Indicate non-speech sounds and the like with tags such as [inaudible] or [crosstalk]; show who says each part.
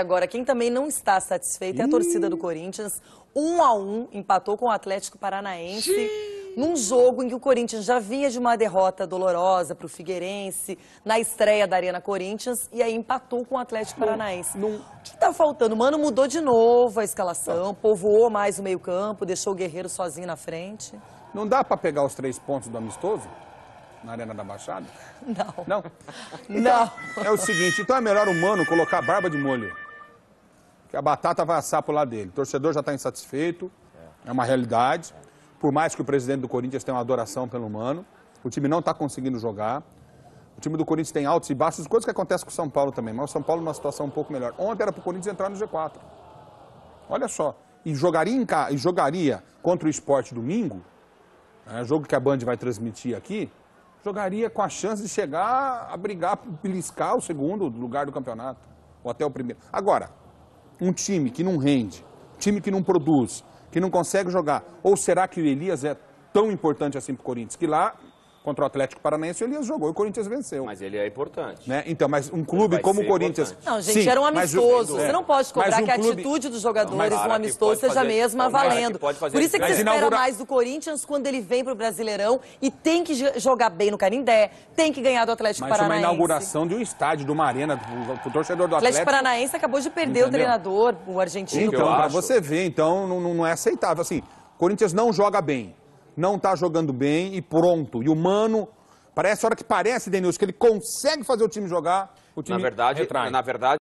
Speaker 1: Agora, quem também não está satisfeito é a torcida do Corinthians. Um a um, empatou com o Atlético Paranaense. Xiii num jogo em que o Corinthians já vinha de uma derrota dolorosa para o Figueirense, na estreia da Arena Corinthians, e aí empatou com o Atlético Paranaense. Não, não. O que está faltando? Mano, mudou de novo a escalação, povoou mais o meio-campo, deixou o Guerreiro sozinho na frente.
Speaker 2: Não dá para pegar os três pontos do amistoso? Na Arena da Baixada?
Speaker 1: Não. Não? Então, [laughs] não. É o
Speaker 2: seguinte, então é melhor o Mano colocar barba de molho que a batata vai assar pro lado dele. O torcedor já está insatisfeito, é. é uma realidade. Por mais que o presidente do Corinthians tenha uma adoração pelo humano, o time não está conseguindo jogar. O time do Corinthians tem altos e baixos, coisas que acontecem com o São Paulo também, mas o São Paulo numa situação um pouco melhor. Ontem era para o Corinthians entrar no G4. Olha só. E jogaria, em e jogaria contra o esporte domingo, né, jogo que a Band vai transmitir aqui, jogaria com a chance de chegar a brigar, beliscar o segundo lugar do campeonato, ou até o primeiro. Agora, um time que não rende, time que não produz, que não consegue jogar? Ou será que o Elias é tão importante assim para o Corinthians? Que lá contra o Atlético Paranaense, o Elias jogou e o Corinthians venceu. Mas ele é importante. Né? Então, mas um clube como o Corinthians. Importante. Não, gente, Sim, era um amistoso. É. Você não pode cobrar um que a clube... atitude dos jogadores não, um amistoso seja a mesma valendo. Por isso é que você inaugura... espera mais
Speaker 1: do Corinthians quando ele vem para o Brasileirão e tem que jogar bem no Canindé, tem que ganhar do Atlético mas é Paranaense. Mas uma inauguração
Speaker 2: de um estádio, de uma arena, o torcedor do Atlético. O Atlético
Speaker 1: Paranaense acabou de perder Entendeu? o treinador, o argentino. Então, para você
Speaker 2: ver, então, não, não é aceitável. Assim, Corinthians não joga bem não está jogando bem e pronto. E o Mano, parece a hora que parece, Denilson, que ele consegue fazer o time jogar, o time na verdade, retrai. Na verdade,